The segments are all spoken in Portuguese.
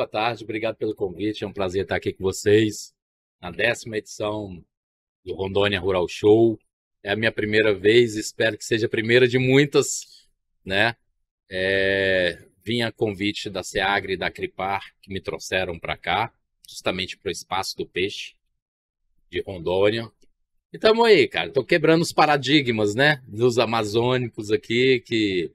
boa tarde, obrigado pelo convite. É um prazer estar aqui com vocês na décima edição do Rondônia Rural Show. É a minha primeira vez, espero que seja a primeira de muitas, né? É, vim a convite da SEAGRE e da CRIPAR, que me trouxeram para cá, justamente para o Espaço do Peixe, de Rondônia. E tamo aí, cara. Tô quebrando os paradigmas, né? Dos amazônicos aqui, que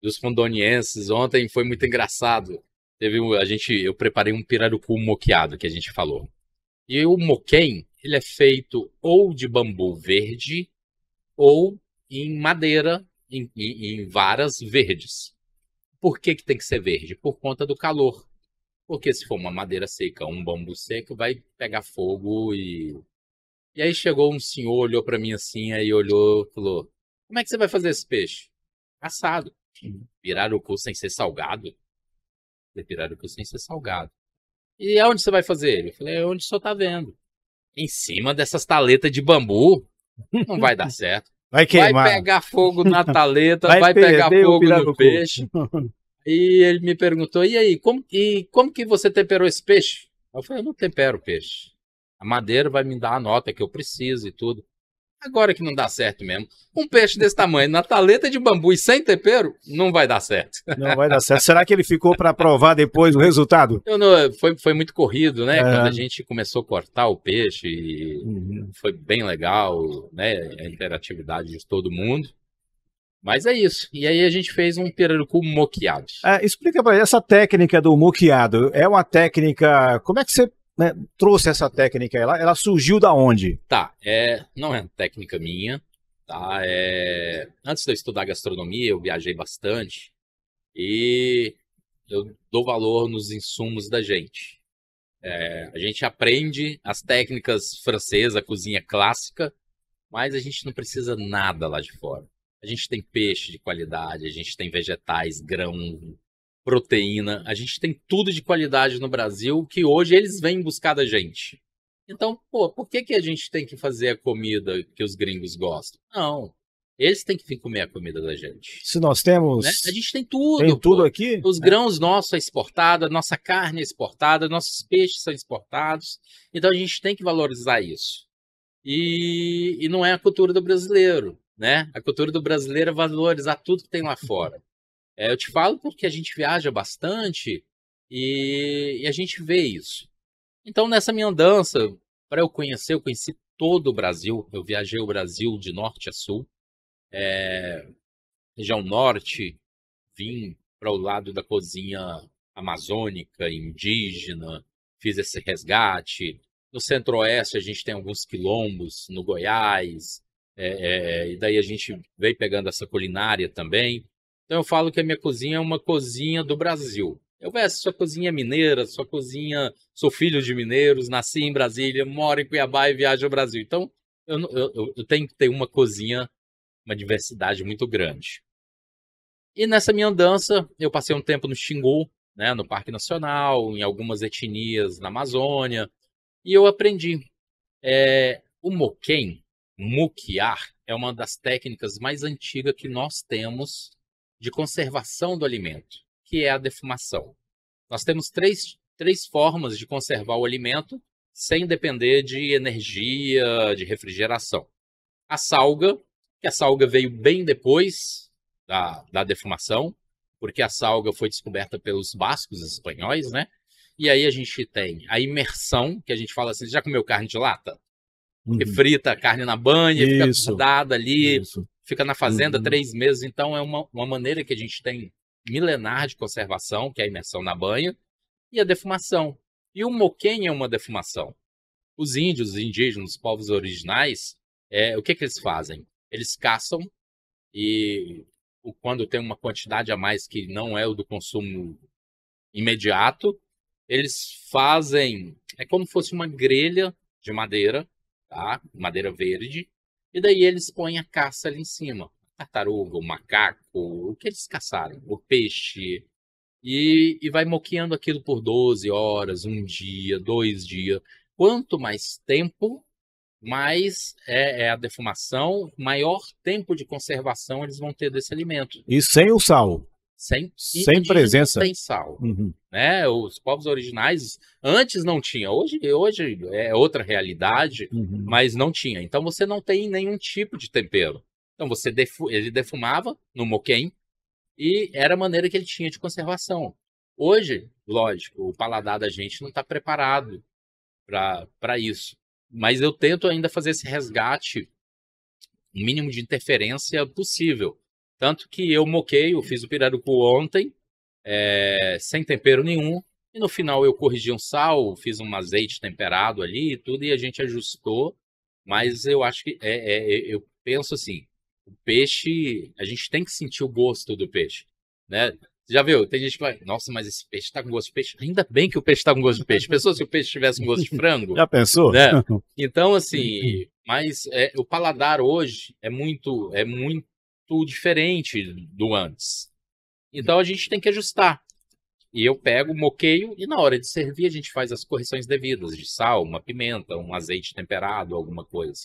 dos rondonienses. Ontem foi muito engraçado. Teve a gente, eu preparei um pirarucu moqueado que a gente falou. E o moquém, ele é feito ou de bambu verde ou em madeira, em, em, em varas verdes. Por que, que tem que ser verde? Por conta do calor. Porque se for uma madeira seca, um bambu seco, vai pegar fogo e. E aí chegou um senhor, olhou para mim assim, aí olhou, falou: Como é que você vai fazer esse peixe? Assado. Pirarucu sem ser salgado? falei, pirarucu sem ser salgado. E aonde você vai fazer ele? Eu falei, é onde senhor tá vendo. Em cima dessas taletas de bambu, não vai dar certo. Vai queimar. Vai pegar fogo na taleta, vai, vai pegar fogo no peixe. E ele me perguntou, e aí, como, e como que você temperou esse peixe? Eu falei, eu não tempero peixe. A madeira vai me dar a nota que eu preciso e tudo. Agora que não dá certo mesmo. Um peixe desse tamanho na taleta de bambu e sem tempero, não vai dar certo. Não vai dar certo. Será que ele ficou para provar depois o resultado? não, foi, foi muito corrido, né? É. Quando a gente começou a cortar o peixe, uhum. foi bem legal, né? A interatividade de todo mundo. Mas é isso. E aí a gente fez um pirarucu moqueado. É, explica para essa técnica do moqueado. É uma técnica. Como é que você né, trouxe essa técnica? Ela, ela surgiu da onde? Tá, é, não é técnica minha. Tá, é, antes de eu estudar gastronomia, eu viajei bastante e eu dou valor nos insumos da gente. É, a gente aprende as técnicas francesas, a cozinha clássica, mas a gente não precisa nada lá de fora. A gente tem peixe de qualidade, a gente tem vegetais, grão, proteína, a gente tem tudo de qualidade no Brasil que hoje eles vêm buscar da gente. Então, pô, por que, que a gente tem que fazer a comida que os gringos gostam? Não. Eles têm que vir comer a comida da gente. Se nós temos. Né? A gente tem tudo. Tem tudo aqui? Os grãos é. nossos é exportada, nossa carne é exportada, nossos peixes são exportados. Então a gente tem que valorizar isso. E, e não é a cultura do brasileiro, né? A cultura do brasileiro é valorizar tudo que tem lá fora. É, eu te falo porque a gente viaja bastante e, e a gente vê isso. Então, nessa minha andança, para eu conhecer, eu conheci todo o Brasil. Eu viajei o Brasil de norte a sul. É, região norte, vim para o lado da cozinha amazônica, indígena, fiz esse resgate. No centro-oeste a gente tem alguns quilombos, no Goiás, é, é, e daí a gente veio pegando essa culinária também. Então eu falo que a minha cozinha é uma cozinha do Brasil. Eu vejo sua cozinha é mineira, sua cozinha. Sou filho de mineiros, nasci em Brasília, moro em Cuiabá e viajo ao Brasil. Então eu, eu, eu tenho que ter uma cozinha, uma diversidade muito grande. E nessa minha andança, eu passei um tempo no Xingu, né, no Parque Nacional, em algumas etnias na Amazônia, e eu aprendi. É, o moquém, muquiar, é uma das técnicas mais antigas que nós temos de conservação do alimento, que é a defumação. Nós temos três, três formas de conservar o alimento sem depender de energia, de refrigeração. A salga, que a salga veio bem depois da, da defumação, porque a salga foi descoberta pelos bascos espanhóis, né? E aí a gente tem a imersão, que a gente fala assim, já comeu carne de lata? Uhum. frita a carne na banha, Isso. fica grudada ali, Isso fica na fazenda uhum. três meses. Então, é uma, uma maneira que a gente tem milenar de conservação, que é a imersão na banha, e a defumação. E o moquém é uma defumação. Os índios, os indígenas, os povos originais, é, o que, que eles fazem? Eles caçam e quando tem uma quantidade a mais que não é o do consumo imediato, eles fazem é como se fosse uma grelha de madeira, tá? Madeira verde, e daí eles põem a caça ali em cima. Tartaruga, o macaco, o que eles caçaram, o peixe. E, e vai moqueando aquilo por 12 horas, um dia, dois dias. Quanto mais tempo, mais é, é, a defumação, maior tempo de conservação eles vão ter desse alimento. E sem o sal sem, sem presença. Sem sal. Uhum. Né? Os povos originais antes não tinha, hoje, hoje é outra realidade, uhum. mas não tinha. Então você não tem nenhum tipo de tempero. Então você defu ele defumava no moquém e era a maneira que ele tinha de conservação. Hoje, lógico, o paladar da gente não está preparado para isso. Mas eu tento ainda fazer esse resgate, o mínimo de interferência possível tanto que eu moquei, eu fiz o pirarucu ontem, é, sem tempero nenhum, e no final eu corrigi um sal, fiz um azeite temperado ali e tudo, e a gente ajustou. Mas eu acho que, é, é, eu penso assim, o peixe, a gente tem que sentir o gosto do peixe, né? Já viu? Tem gente que vai, nossa, mas esse peixe tá com gosto de peixe. Ainda bem que o peixe tá com gosto de peixe. Pensou se o peixe tivesse um gosto de frango? Já pensou? Né? Então, assim, mas é, o paladar hoje é muito, é muito muito diferente do antes. Então a gente tem que ajustar. E eu pego, moqueio e na hora de servir a gente faz as correções devidas de sal, uma pimenta, um azeite temperado, alguma coisa.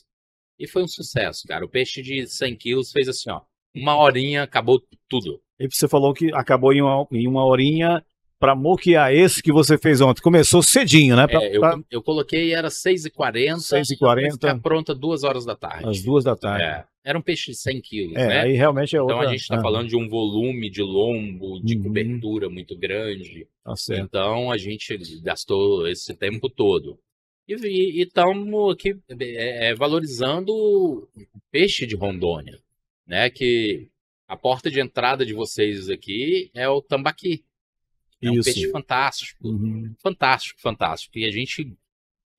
E foi um sucesso, cara. O peixe de 100 quilos fez assim, ó, uma horinha, acabou tudo. E você falou que acabou em uma, em uma horinha para moquear esse que você fez ontem. Começou cedinho, né? Pra, é, eu, pra... eu coloquei, era 6h40. 6h40. Pronta duas horas da tarde. Às duas da tarde. É. Era um peixe de 100 quilos, é, né? Aí realmente é outra... Então a gente está ah. falando de um volume de lombo, de uhum. cobertura muito grande. Ah, então a gente gastou esse tempo todo. E estamos aqui é, é valorizando o peixe de Rondônia, né? Que a porta de entrada de vocês aqui é o tambaqui. É Isso. um peixe fantástico, uhum. fantástico, fantástico. E a gente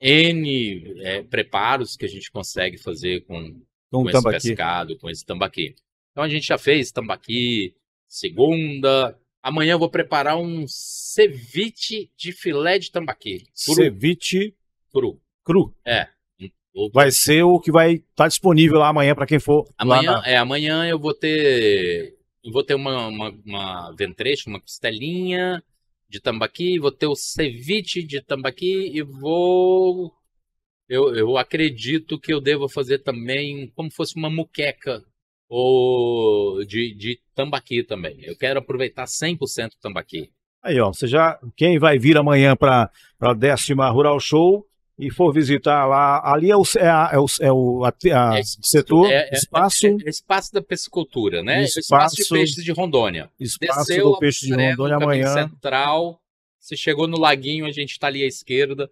N é, preparos que a gente consegue fazer com com esse tambaqui. pescado, com esse tambaqui. Então a gente já fez tambaqui, segunda. Amanhã eu vou preparar um ceviche de filé de tambaqui. Cru. Ceviche cru. Cru. É. Vai ser o que vai estar tá disponível lá amanhã para quem for. Amanhã, na... é, amanhã eu vou ter eu vou ter uma, uma, uma ventrecha, uma costelinha de tambaqui, vou ter o ceviche de tambaqui e vou eu, eu acredito que eu devo fazer também como fosse uma muqueca ou de, de tambaqui também. Eu quero aproveitar 100% tambaqui. Aí, ó, você já, quem vai vir amanhã para a décima Rural Show e for visitar lá, ali é o, é a, é o, é o a, a é, setor, é, é espaço... É, é, espaço da pescicultura, né? Espaço, espaço de peixes de Rondônia. Espaço Desceu do peixe de Rondônia amanhã. Central, você chegou no laguinho, a gente está ali à esquerda,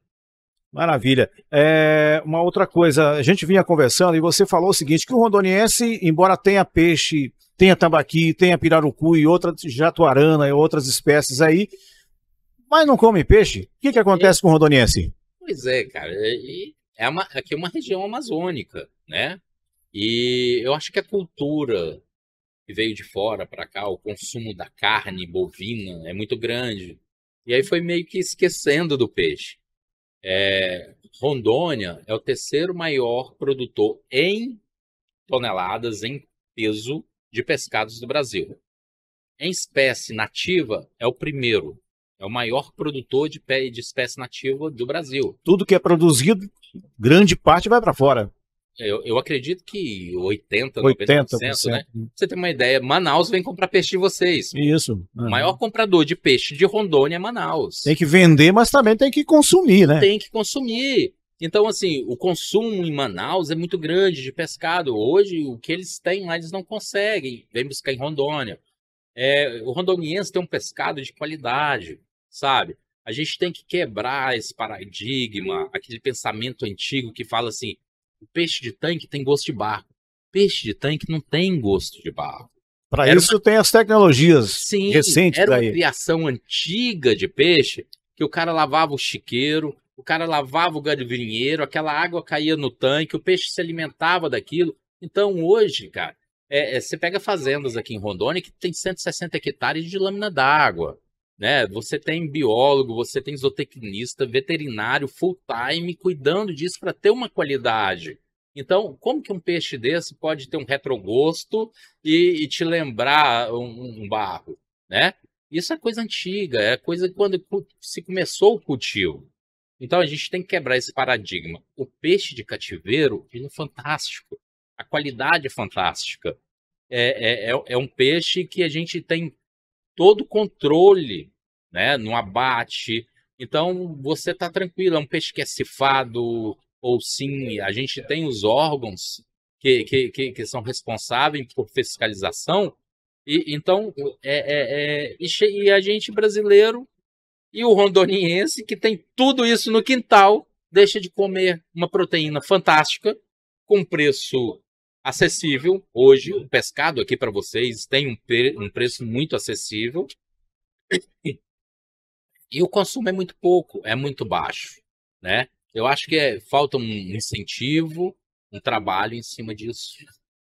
Maravilha. É, uma outra coisa, a gente vinha conversando e você falou o seguinte, que o rondoniense, embora tenha peixe, tenha tambaqui, tenha pirarucu e outras jatuarana e outras espécies aí, mas não come peixe. O que, que acontece é, com o rondoniense? Pois é, cara. É uma, aqui é uma região amazônica, né? E eu acho que a cultura que veio de fora para cá, o consumo da carne bovina é muito grande. E aí foi meio que esquecendo do peixe. É, Rondônia é o terceiro maior produtor em toneladas, em peso, de pescados do Brasil. Em espécie nativa, é o primeiro. É o maior produtor de, de espécie nativa do Brasil. Tudo que é produzido, grande parte vai para fora. Eu, eu acredito que 80, 80%, 90%, né? Você tem uma ideia, Manaus vem comprar peixe de vocês. Isso. Uhum. O ah. maior comprador de peixe de Rondônia é Manaus. Tem que vender, mas também tem que consumir, né? Tem que consumir. Então, assim, o consumo em Manaus é muito grande de pescado. Hoje, o que eles têm lá, eles não conseguem. Vem buscar em Rondônia. É, o rondoniense tem um pescado de qualidade, sabe? A gente tem que quebrar esse paradigma, aquele pensamento antigo que fala assim: peixe de tanque tem gosto de barco. Peixe de tanque não tem gosto de barco. Para isso uma... tem as tecnologias Sim, recentes era daí. uma criação antiga de peixe que o cara lavava o chiqueiro, o cara lavava o galinheiro, aquela água caía no tanque, o peixe se alimentava daquilo. Então hoje, cara, é, é, você pega fazendas aqui em Rondônia que tem 160 hectares de lâmina d'água. Né? Você tem biólogo, você tem zootecnista, veterinário full time cuidando disso para ter uma qualidade. Então, como que um peixe desse pode ter um retrogosto e, e te lembrar um, um, barro, né? Isso é coisa antiga, é coisa quando se começou o cultivo. Então a gente tem que quebrar esse paradigma. O peixe de cativeiro ele é fantástico, a qualidade é fantástica. É, é, é, é um peixe que a gente tem todo controle, né, no abate. Então você está tranquilo, é um peixe que é cifado ou sim, a gente tem os órgãos que, que, que, que são responsáveis por fiscalização. E, então, é, é, é e, e a gente brasileiro e o rondoniense, que tem tudo isso no quintal, deixa de comer uma proteína fantástica, com preço acessível. Hoje, o pescado aqui para vocês tem um, pre um preço muito acessível. e o consumo é muito pouco, é muito baixo, né? Eu acho que é, falta um incentivo, um trabalho em cima disso.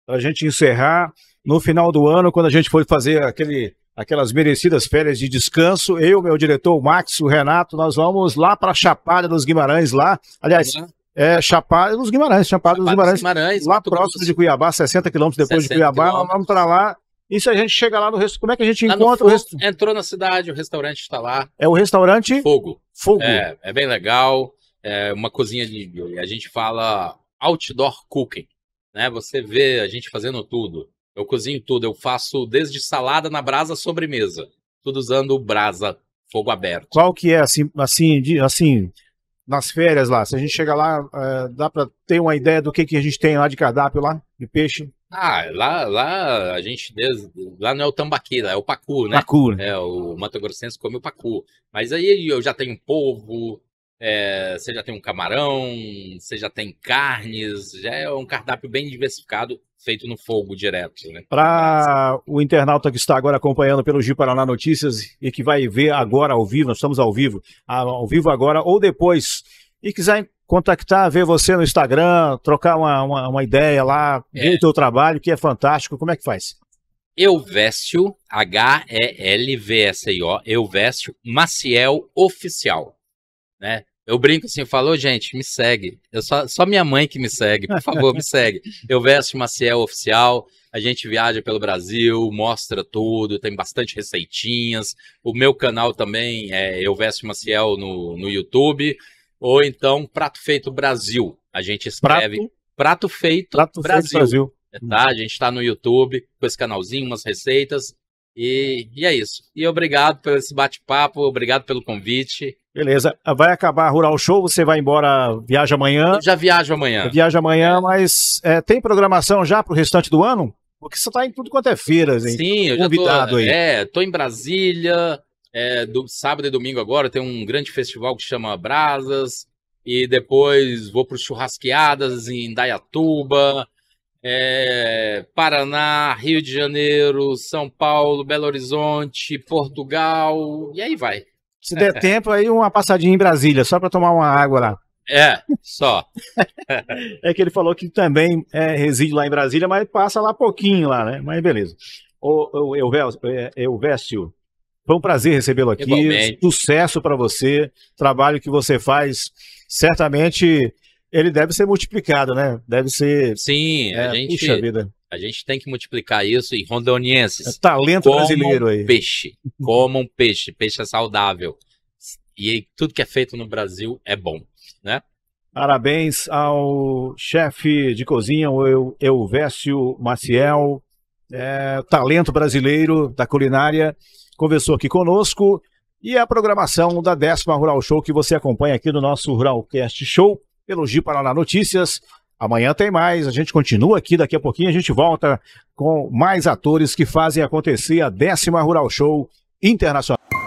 Para a gente encerrar, no final do ano, quando a gente for fazer aquele, aquelas merecidas férias de descanso, eu, meu diretor, o Max, o Renato, nós vamos lá para a Chapada dos Guimarães, lá. Aliás, uhum é, Chapada dos Guimarães, Chapada dos Guimarães, Guimarães lá próximo de Cuiabá, 60 quilômetros depois 60 de Cuiabá, vamos para lá. E se a gente chega lá no resto, como é que a gente lá encontra Fogo, o resto? Entrou na cidade, o restaurante está lá. É o restaurante Fogo. Fogo. É, é bem legal. É uma cozinha de. A gente fala outdoor cooking. Né? Você vê a gente fazendo tudo. Eu cozinho tudo, eu faço desde salada na brasa sobremesa. Tudo usando brasa, fogo aberto. Qual que é assim, assim, de, assim nas férias lá? Se a gente chega lá, é, dá para ter uma ideia do que, que a gente tem lá de cardápio lá, de peixe? Ah, lá, lá a gente lá não é o lá é o pacu, né? Pacu. Né? É, o Mato Grossense come o pacu. Mas aí eu já tenho polvo, é, você já tem um camarão, você já tem carnes, já é um cardápio bem diversificado feito no fogo direto. Né? Para o internauta que está agora acompanhando pelo Gil Paraná Notícias e que vai ver agora ao vivo, nós estamos ao vivo, ao vivo agora ou depois, e quiser contactar, ver você no Instagram, trocar uma, uma, uma ideia lá, é. ver o teu trabalho, que é fantástico, como é que faz? Eu Elvésio, H-E-L-V-S-I-O, Eu Elvésio Maciel Oficial, né? Eu brinco assim, falou, gente, me segue. Eu só, só minha mãe que me segue, por favor, me segue. Eu vesto Maciel oficial, a gente viaja pelo Brasil, mostra tudo, tem bastante receitinhas. O meu canal também é Eu Vesto Maciel no, no YouTube. Ou então Prato Feito Brasil. A gente escreve Prato, Prato Feito Prato Brasil. Feito Brasil. É, tá? A gente está no YouTube com esse canalzinho, umas receitas. E, e é isso. E obrigado por esse bate-papo, obrigado pelo convite. Beleza. Vai acabar a Rural Show, você vai embora, viaja amanhã. Eu já viajo amanhã. Viaja amanhã, mas é, tem programação já para o restante do ano? Porque você está em tudo quanto é feiras, hein? Sim, eu Convidado já tô, aí. É, tô em Brasília, é, do, sábado e domingo agora tem um grande festival que chama Brasas, e depois vou para Churrasqueadas em Dayatuba, é, Paraná, Rio de Janeiro, São Paulo, Belo Horizonte, Portugal, e aí vai. Se der tempo, aí uma passadinha em Brasília, só para tomar uma água lá. É, só. é que ele falou que também é, reside lá em Brasília, mas passa lá pouquinho lá, né? Mas beleza. o, ô é, foi um prazer recebê-lo aqui. Igualmente. Sucesso para você. Trabalho que você faz certamente ele deve ser multiplicado, né? Deve ser. Sim, é, a gente. Puxa vida. A gente tem que multiplicar isso em rondonienses. É talento brasileiro aí. Um peixe. Como um peixe. Peixe é saudável. E tudo que é feito no Brasil é bom, né? Parabéns ao chefe de cozinha, o Elvésio Maciel, é, talento brasileiro da culinária, conversou aqui conosco. E a programação da décima Rural Show que você acompanha aqui no nosso Ruralcast Show elogio Paraná Notícias. Amanhã tem mais, a gente continua aqui, daqui a pouquinho a gente volta com mais atores que fazem acontecer a décima Rural Show Internacional.